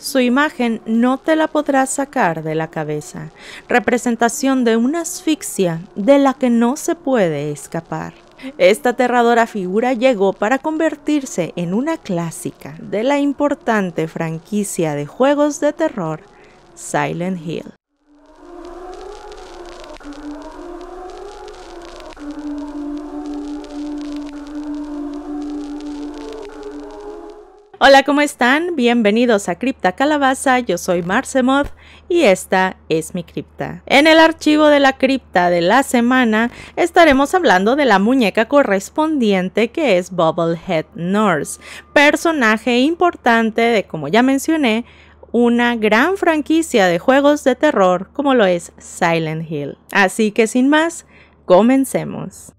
Su imagen no te la podrás sacar de la cabeza, representación de una asfixia de la que no se puede escapar. Esta aterradora figura llegó para convertirse en una clásica de la importante franquicia de juegos de terror Silent Hill. Hola, ¿cómo están? Bienvenidos a Cripta Calabaza, yo soy Marcemoth y esta es mi cripta. En el archivo de la cripta de la semana estaremos hablando de la muñeca correspondiente que es Bubblehead Nurse, personaje importante de, como ya mencioné, una gran franquicia de juegos de terror como lo es Silent Hill. Así que sin más, comencemos.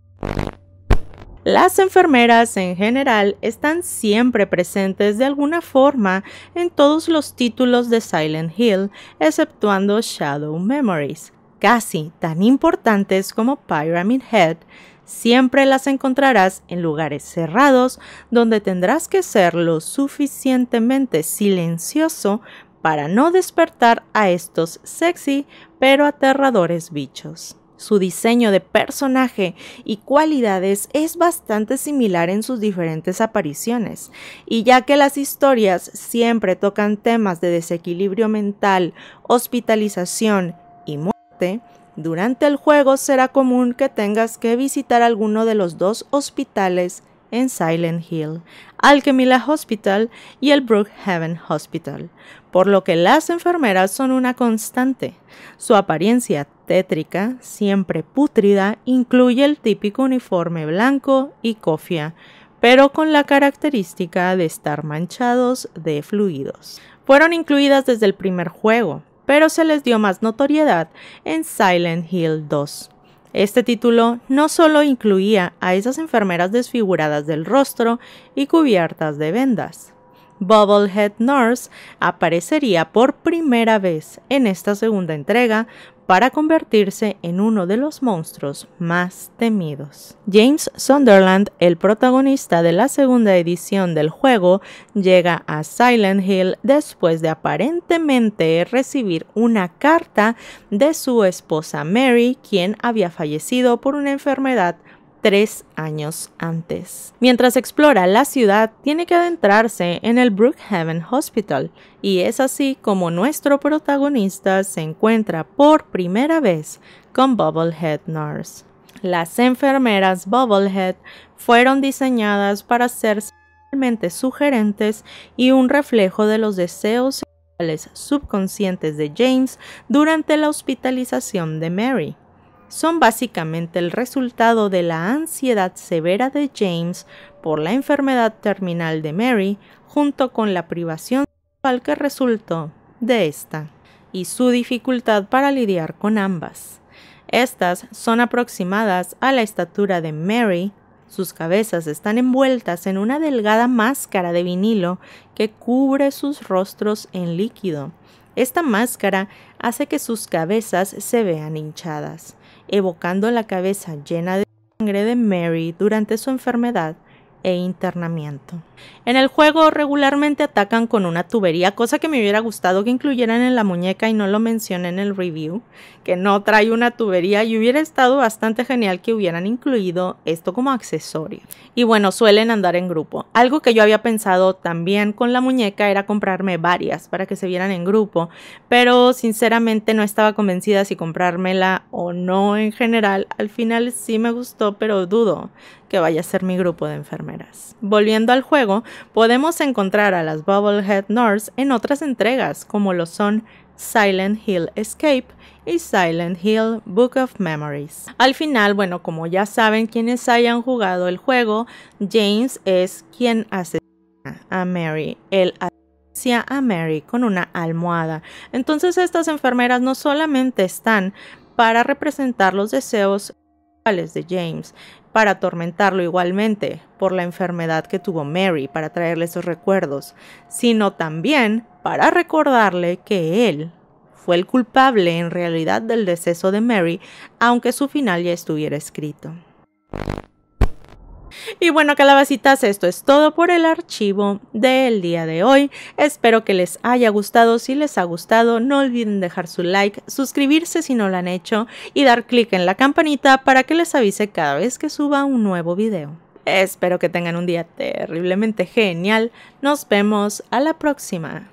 Las enfermeras en general están siempre presentes de alguna forma en todos los títulos de Silent Hill, exceptuando Shadow Memories. Casi tan importantes como Pyramid Head, siempre las encontrarás en lugares cerrados donde tendrás que ser lo suficientemente silencioso para no despertar a estos sexy pero aterradores bichos. Su diseño de personaje y cualidades es bastante similar en sus diferentes apariciones, y ya que las historias siempre tocan temas de desequilibrio mental, hospitalización y muerte, durante el juego será común que tengas que visitar alguno de los dos hospitales en Silent Hill, Alchemilla Hospital y el Brookhaven Hospital, por lo que las enfermeras son una constante. Su apariencia tétrica, siempre pútrida, incluye el típico uniforme blanco y cofia, pero con la característica de estar manchados de fluidos. Fueron incluidas desde el primer juego, pero se les dio más notoriedad en Silent Hill 2. Este título no solo incluía a esas enfermeras desfiguradas del rostro y cubiertas de vendas. Bubblehead Nurse aparecería por primera vez en esta segunda entrega para convertirse en uno de los monstruos más temidos. James Sunderland, el protagonista de la segunda edición del juego, llega a Silent Hill después de aparentemente recibir una carta de su esposa Mary, quien había fallecido por una enfermedad tres años antes. Mientras explora la ciudad, tiene que adentrarse en el Brookhaven Hospital, y es así como nuestro protagonista se encuentra por primera vez con Bubblehead Nurse. Las enfermeras Bubblehead fueron diseñadas para ser realmente sugerentes y un reflejo de los deseos sexuales subconscientes de James durante la hospitalización de Mary son básicamente el resultado de la ansiedad severa de James por la enfermedad terminal de Mary, junto con la privación sexual que resultó de esta y su dificultad para lidiar con ambas. Estas son aproximadas a la estatura de Mary, sus cabezas están envueltas en una delgada máscara de vinilo que cubre sus rostros en líquido, esta máscara hace que sus cabezas se vean hinchadas, evocando la cabeza llena de sangre de Mary durante su enfermedad e internamiento. En el juego regularmente atacan con una tubería, cosa que me hubiera gustado que incluyeran en la muñeca y no lo mencioné en el review, que no trae una tubería y hubiera estado bastante genial que hubieran incluido esto como accesorio. Y bueno, suelen andar en grupo. Algo que yo había pensado también con la muñeca era comprarme varias para que se vieran en grupo, pero sinceramente no estaba convencida si comprármela o no en general. Al final sí me gustó, pero dudo que vaya a ser mi grupo de enfermeras. Volviendo al juego, podemos encontrar a las Bubblehead Nurse en otras entregas, como lo son Silent Hill Escape y Silent Hill Book of Memories. Al final, bueno, como ya saben quienes hayan jugado el juego, James es quien asesina a Mary. Él asesina a Mary con una almohada. Entonces estas enfermeras no solamente están para representar los deseos de James, para atormentarlo igualmente por la enfermedad que tuvo Mary, para traerle esos recuerdos, sino también para recordarle que él fue el culpable en realidad del deceso de Mary, aunque su final ya estuviera escrito. Y bueno, calabacitas, esto es todo por el archivo del día de hoy. Espero que les haya gustado. Si les ha gustado, no olviden dejar su like, suscribirse si no lo han hecho y dar clic en la campanita para que les avise cada vez que suba un nuevo video. Espero que tengan un día terriblemente genial. Nos vemos a la próxima.